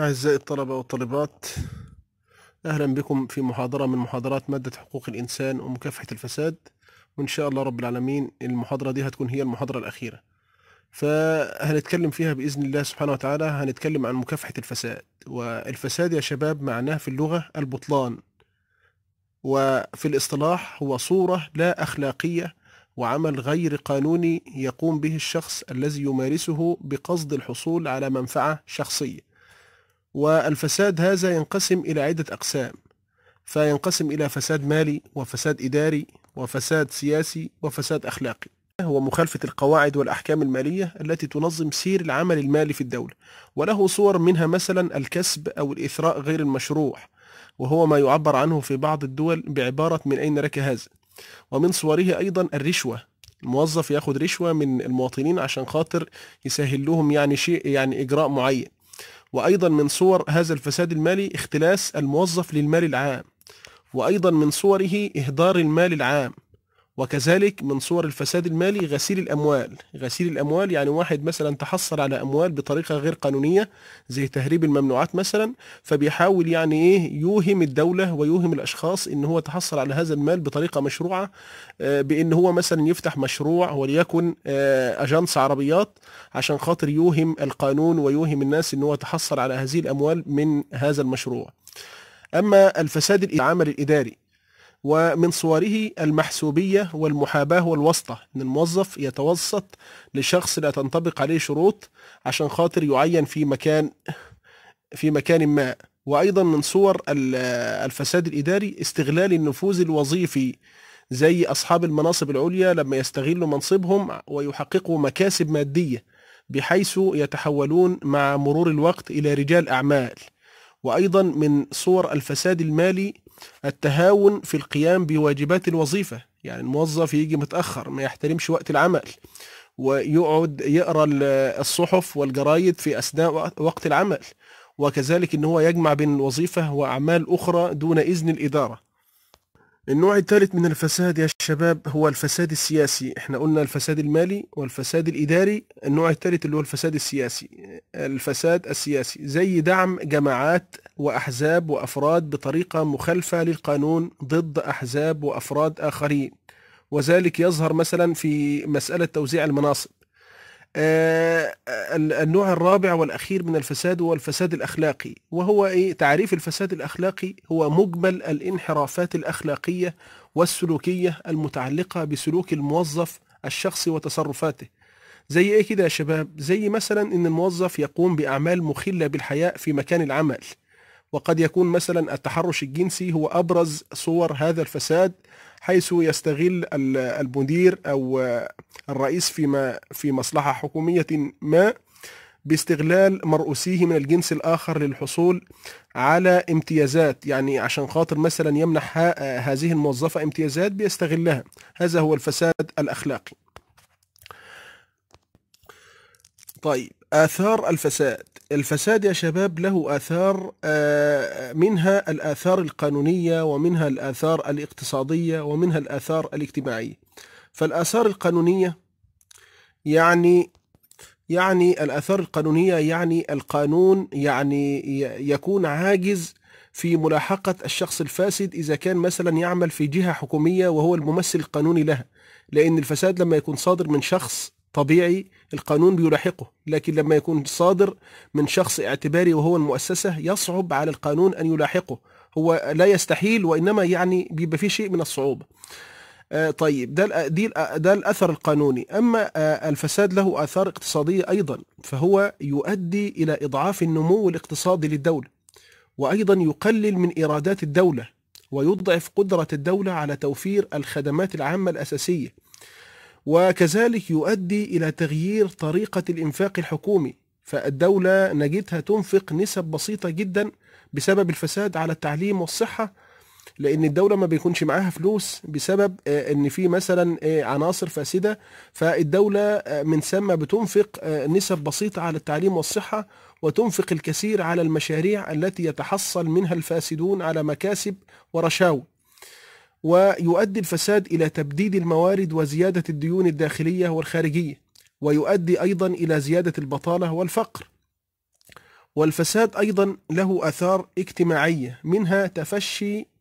أعزائي الطلبة والطالبات أهلا بكم في محاضرة من محاضرات مادة حقوق الإنسان ومكافحة الفساد وإن شاء الله رب العالمين المحاضرة دي هتكون هي المحاضرة الأخيرة فهنتكلم فيها بإذن الله سبحانه وتعالى هنتكلم عن مكافحة الفساد والفساد يا شباب معناه في اللغة البطلان وفي الاصطلاح هو صورة لا أخلاقية وعمل غير قانوني يقوم به الشخص الذي يمارسه بقصد الحصول على منفعة شخصية والفساد هذا ينقسم إلى عدة أقسام فينقسم إلى فساد مالي وفساد إداري وفساد سياسي وفساد أخلاقي هو مخالفة القواعد والأحكام المالية التي تنظم سير العمل المالي في الدولة وله صور منها مثلا الكسب أو الإثراء غير المشروع وهو ما يعبر عنه في بعض الدول بعبارة من أين لك هذا ومن صوره أيضا الرشوة الموظف ياخذ رشوة من المواطنين عشان خاطر يسهل لهم يعني شيء يعني إجراء معين وأيضا من صور هذا الفساد المالي اختلاس الموظف للمال العام وأيضا من صوره إهدار المال العام وكذلك من صور الفساد المالي غسيل الأموال غسيل الأموال يعني واحد مثلا تحصل على أموال بطريقة غير قانونية زي تهريب الممنوعات مثلا فبيحاول يعني إيه يوهم الدولة ويوهم الأشخاص إن هو تحصل على هذا المال بطريقة مشروعة آه، بإن هو مثلا يفتح مشروع وليكن آه، أجنس عربيات عشان خاطر يوهم القانون ويوهم الناس إن هو تحصل على هذه الأموال من هذا المشروع أما الفساد العمل الإداري ومن صوره المحسوبية والمحاباة والواسطة إن الموظف يتوسط لشخص لا تنطبق عليه شروط عشان خاطر يعين في مكان في مكان ما وأيضا من صور الفساد الإداري استغلال النفوذ الوظيفي زي أصحاب المناصب العليا لما يستغلوا منصبهم ويحققوا مكاسب مادية بحيث يتحولون مع مرور الوقت إلى رجال أعمال وأيضا من صور الفساد المالي التهاون في القيام بواجبات الوظيفة يعني الموظف يجي متأخر ما يحترمش وقت العمل ويقعد يقرا الصحف والجرايد في اثناء وقت العمل وكذلك ان هو يجمع بين الوظيفه واعمال اخرى دون اذن الاداره النوع الثالث من الفساد يا شباب هو الفساد السياسي احنا قلنا الفساد المالي والفساد الإداري النوع الثالث اللي هو الفساد السياسي الفساد السياسي زي دعم جماعات وأحزاب وأفراد بطريقة مخالفة للقانون ضد أحزاب وأفراد آخرين وذلك يظهر مثلا في مسألة توزيع المناصب آه، آه، النوع الرابع والأخير من الفساد هو الفساد الأخلاقي وهو إيه؟ تعريف الفساد الأخلاقي هو مجمل الانحرافات الأخلاقية والسلوكية المتعلقة بسلوك الموظف الشخصي وتصرفاته زي ايه كده يا شباب زي مثلا ان الموظف يقوم باعمال مخله بالحياء في مكان العمل وقد يكون مثلا التحرش الجنسي هو ابرز صور هذا الفساد حيث يستغل المدير او الرئيس فيما في مصلحه حكوميه ما باستغلال مرؤوسيه من الجنس الآخر للحصول على امتيازات يعني عشان خاطر مثلا يمنح هذه الموظفة امتيازات بيستغلها هذا هو الفساد الأخلاقي طيب آثار الفساد الفساد يا شباب له آثار آه، منها الآثار القانونية ومنها الآثار الاقتصادية ومنها الآثار الاجتماعية فالآثار القانونية يعني يعني الآثار القانونية يعني القانون يعني يكون عاجز في ملاحقة الشخص الفاسد إذا كان مثلا يعمل في جهة حكومية وهو الممثل القانوني لها لأن الفساد لما يكون صادر من شخص طبيعي القانون بيلاحقه لكن لما يكون صادر من شخص اعتباري وهو المؤسسة يصعب على القانون أن يلاحقه هو لا يستحيل وإنما يعني بيبقى فيه شيء من الصعوبة آه، طيب ده دي ده الاثر القانوني اما آه، الفساد له اثار اقتصاديه ايضا فهو يؤدي الى اضعاف النمو الاقتصادي للدوله وايضا يقلل من ايرادات الدوله ويضعف قدره الدوله على توفير الخدمات العامه الاساسيه وكذلك يؤدي إلى تغيير طريقة الإنفاق الحكومي فالدولة نجدها تنفق نسب بسيطة جدا بسبب الفساد على التعليم والصحة لأن الدولة ما بيكونش معاها فلوس بسبب آه، إن في مثلا آه، عناصر فاسدة فالدولة آه، من ثم بتنفق نسب بسيطة على التعليم والصحة وتنفق الكثير على المشاريع التي يتحصل منها الفاسدون على مكاسب ورشاوى ويؤدي الفساد إلى تبديد الموارد وزيادة الديون الداخلية والخارجية ويؤدي أيضا إلى زيادة البطالة والفقر والفساد أيضا له أثار اجتماعية منها تفشي